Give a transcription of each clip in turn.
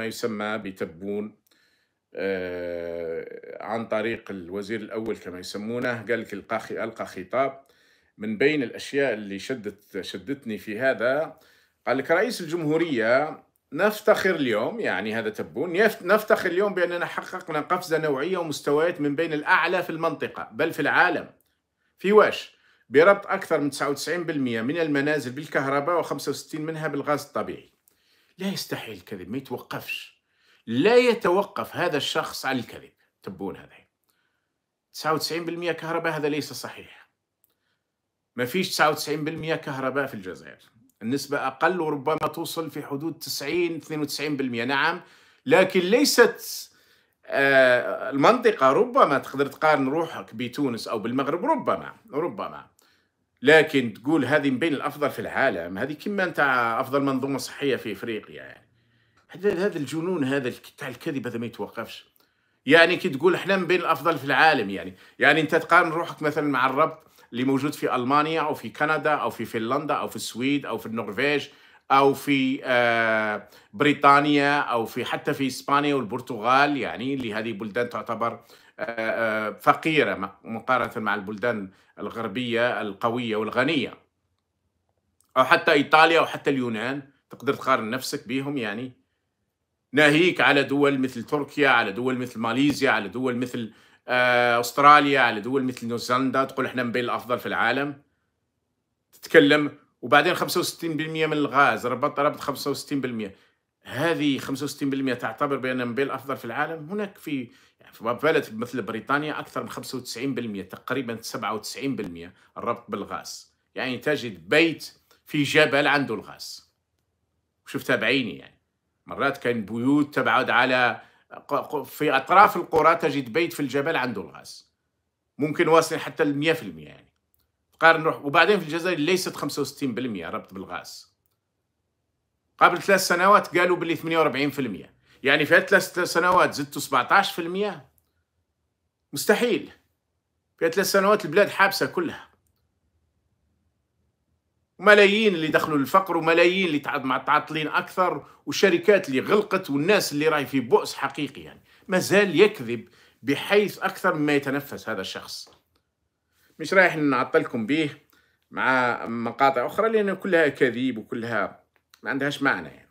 ما يسمى بتبون آه، عن طريق الوزير الأول كما يسمونه قال لك ألقى خطاب من بين الأشياء اللي شدت شدتني في هذا قال لك رئيس الجمهورية نفتخر اليوم يعني هذا تبون نفتخر اليوم بأننا حققنا قفزة نوعية ومستويات من بين الأعلى في المنطقة بل في العالم في واش بربط أكثر من 99% من المنازل بالكهرباء و65 منها بالغاز الطبيعي لا يستحي الكذب ما يتوقفش لا يتوقف هذا الشخص على الكذب تبون هذا 99% كهرباء هذا ليس صحيح ما فيش 99% كهرباء في الجزائر النسبة أقل وربما توصل في حدود 90 92% نعم لكن ليست آه، المنطقة ربما تقدر تقارن روحك بتونس أو بالمغرب ربما ربما لكن تقول هذه من بين الافضل في العالم هذه كما نتاع افضل منظومه صحيه في افريقيا يعني هذا الجنون هذا تاع الكذب هذا ما يتوقفش يعني كي تقول احنا من بين الافضل في العالم يعني يعني انت تقارن روحك مثلا مع الربط اللي موجود في المانيا او في كندا او في فنلندا او في السويد او في النرويج او في آه، بريطانيا او في حتى في اسبانيا والبرتغال يعني اللي هذه بلدان تعتبر آه، آه، فقيره مقارنه مع البلدان الغربيه القويه والغنيه او حتى ايطاليا او حتى اليونان تقدر تقارن نفسك بهم يعني ناهيك على دول مثل تركيا على دول مثل ماليزيا على دول مثل استراليا على دول مثل نيوزيلندا تقول احنا من بين الافضل في العالم تتكلم وبعدين 65% من الغاز ربط ربط 65% هذه 65% تعتبر بان بين افضل في العالم هناك في يعني في بلد مثل بريطانيا اكثر من 95% تقريبا 97% الربط بالغاز يعني تجد بيت في جبل عنده الغاز شفتها بعيني يعني مرات كان بيوت تبعد على في اطراف القرى تجد بيت في الجبل عنده الغاز ممكن واصل حتى ل 100% يعني قارن روح وبعدين في الجزائر ليست 65% ربط بالغاز قبل ثلاث سنوات قالوا باللي 48% يعني في ثلاث سنوات زدتوا 17% مستحيل في ثلاث سنوات البلاد حابسه كلها ملايين اللي دخلوا للفقر وملايين اللي تعطلين اكثر وشركات اللي غلقت والناس اللي راهي في بؤس حقيقي يعني مازال يكذب بحيث اكثر مما يتنفس هذا الشخص مش رايح نعطلكم به مع مقاطع أخرى لأن كلها كذيب وكلها ما عندهاش معنى يعني.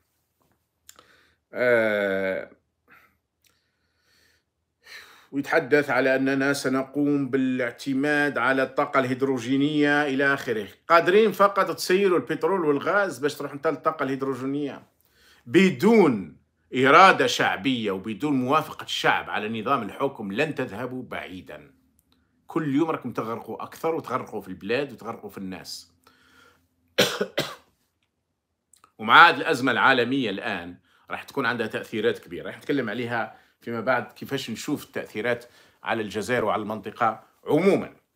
آه ويتحدث على أننا سنقوم بالاعتماد على الطاقة الهيدروجينية إلى آخره قادرين فقط تسيروا البترول والغاز باش تروح انت للطاقة الهيدروجينية بدون إرادة شعبية وبدون موافقة الشعب على نظام الحكم لن تذهبوا بعيداً كل يوم راكم تغرقوا اكثر وتغرقوا في البلاد وتغرقوا في الناس ومع هذه الازمه العالميه الان راح تكون عندها تاثيرات كبيره راح نتكلم عليها فيما بعد كيفاش نشوف التاثيرات على الجزائر وعلى المنطقه عموما